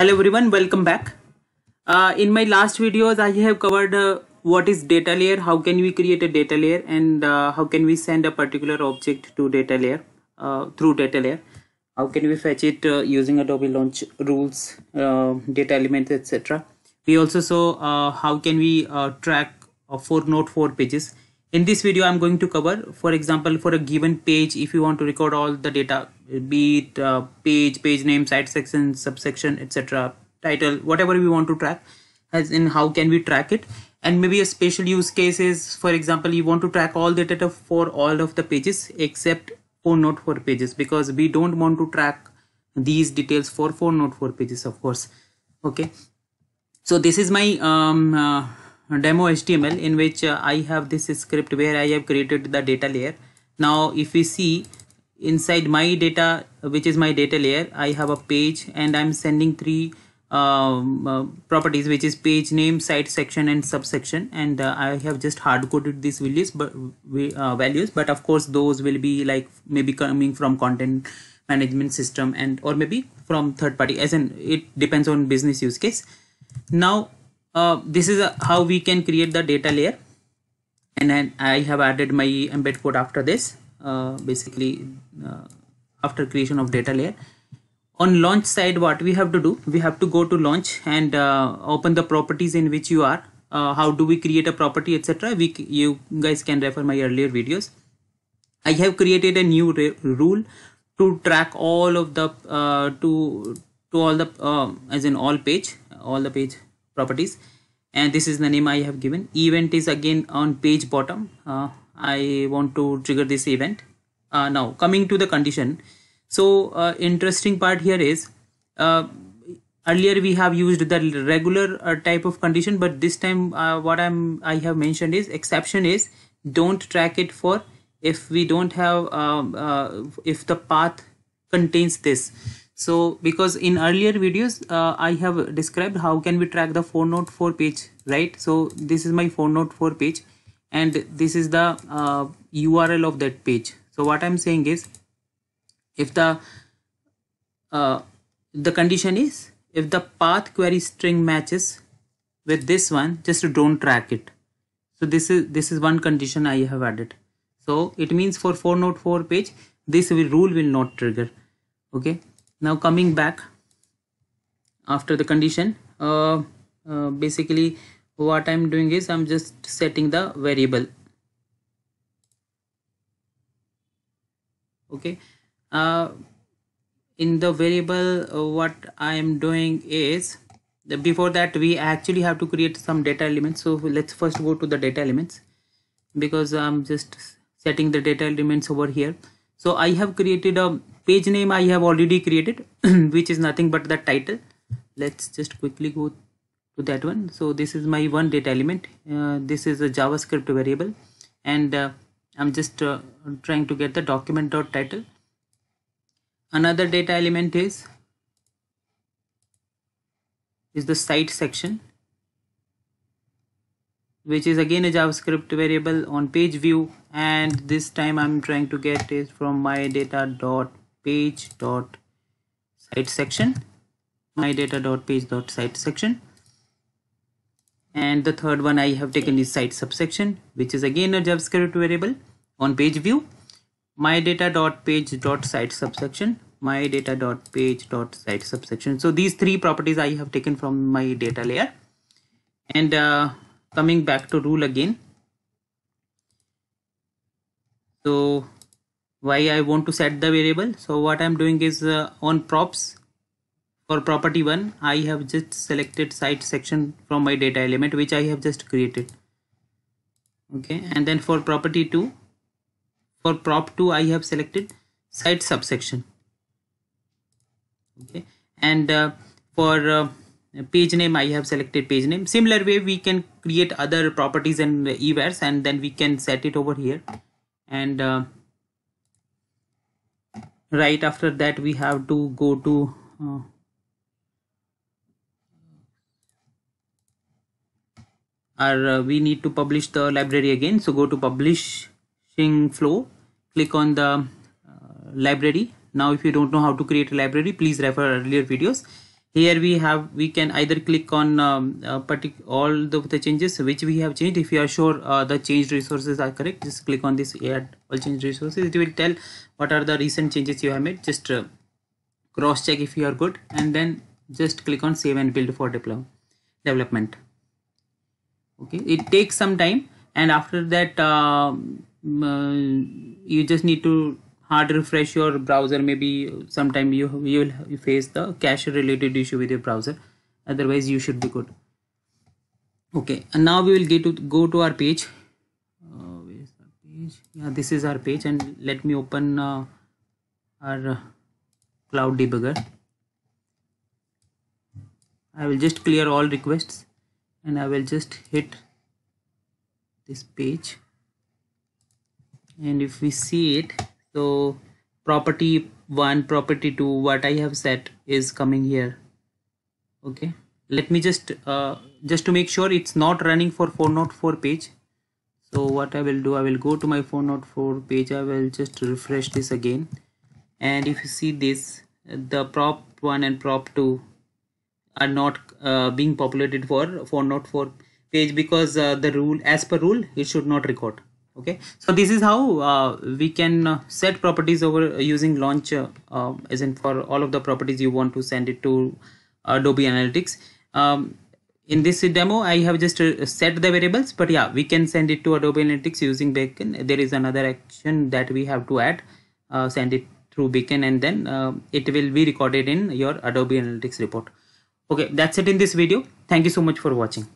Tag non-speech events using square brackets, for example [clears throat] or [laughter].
Hello everyone, welcome back. Uh, in my last videos, I have covered uh, what is data layer, how can we create a data layer and uh, how can we send a particular object to data layer uh, through data layer. How can we fetch it uh, using Adobe Launch rules, uh, data elements, etc. We also saw how can we track for note 4 pages. In this video, I'm going to cover, for example, for a given page, if you want to record all the data be it uh, page page name site section subsection etc title whatever we want to track as in how can we track it and maybe a special use case is for example you want to track all the data for all of the pages except for not for pages because we don't want to track these details for for not for pages of course okay so this is my um, uh, demo html in which uh, i have this script where i have created the data layer now if we see inside my data which is my data layer I have a page and I'm sending three um, uh, properties which is page name site section and subsection and uh, I have just hard coded these values but uh, values but of course those will be like maybe coming from content management system and or maybe from third party as in it depends on business use case now uh, this is a, uh, how we can create the data layer and then I have added my embed code after this uh, basically uh, after creation of data layer on launch side what we have to do we have to go to launch and uh, open the properties in which you are uh, how do we create a property etc we you guys can refer my earlier videos i have created a new rule to track all of the uh, to to all the uh, as in all page all the page properties and this is the name i have given event is again on page bottom I want to trigger this event. Uh, now coming to the condition. So uh, interesting part here is uh, earlier we have used the regular uh, type of condition, but this time uh, what I'm I have mentioned is exception is don't track it for if we don't have um, uh, if the path contains this. So because in earlier videos I have described how can we track the 4 note 4 page right. So this is my 4 note 4 page and this is the uh, url of that page so what i'm saying is if the uh, the condition is if the path query string matches with this one just don't track it so this is this is one condition i have added so it means for 404 page this will, rule will not trigger okay now coming back after the condition uh, uh, basically what I'm doing is I'm just setting the variable okay uh, in the variable uh, what I am doing is before that we actually have to create some data elements so let's first go to the data elements because I'm just setting the data elements over here so I have created a page name I have already created [clears throat] which is nothing but the title let's just quickly go to that one so this is my one data element uh, this is a javascript variable and uh, i'm just uh, trying to get the document dot title another data element is is the site section which is again a javascript variable on page view and this time i'm trying to get is from my data dot page dot site section my data dot page dot site section and the third one I have taken is site subsection which is again a JavaScript variable on page view my data dot page dot site subsection my data dot page dot site subsection so these three properties I have taken from my data layer and uh, coming back to rule again so why I want to set the variable so what I'm doing is uh, on props for property 1, I have just selected site section from my data element which I have just created. Okay, and then for property 2, for prop 2, I have selected site subsection. Okay, and uh, for uh, page name, I have selected page name. Similar way, we can create other properties and evars and then we can set it over here. And uh, right after that, we have to go to uh, are uh, we need to publish the library again so go to publishing flow click on the uh, library now if you don't know how to create a library please refer earlier videos here we have we can either click on um, uh, all the, the, changes which we have changed if you are sure uh, the changed resources are correct just click on this add all changed resources it will tell what are the recent changes you have made just uh, cross check if you are good and then just click on save and build for deploy development okay it takes some time and after that uh, uh, you just need to hard refresh your browser maybe sometime you you will face the cache related issue with your browser otherwise you should be good okay and now we will get to go to our page uh, our page yeah this is our page and let me open uh, our uh, cloud debugger i will just clear all requests and I will just hit this page and if we see it so property 1 property 2 what I have set is coming here okay let me just uh, just to make sure it's not running for 404 page so what I will do I will go to my 404 page I will just refresh this again and if you see this the prop 1 and prop 2 are not uh, being populated for for not for page because uh, the rule as per rule it should not record okay so this is how uh, we can uh, set properties over uh, using launch uh, as in for all of the properties you want to send it to adobe analytics um, in this demo i have just set the variables but yeah we can send it to adobe analytics using beacon there is another action that we have to add send it through beacon and then it will be recorded in your adobe analytics report Okay, that's it in this video. Thank you so much for watching.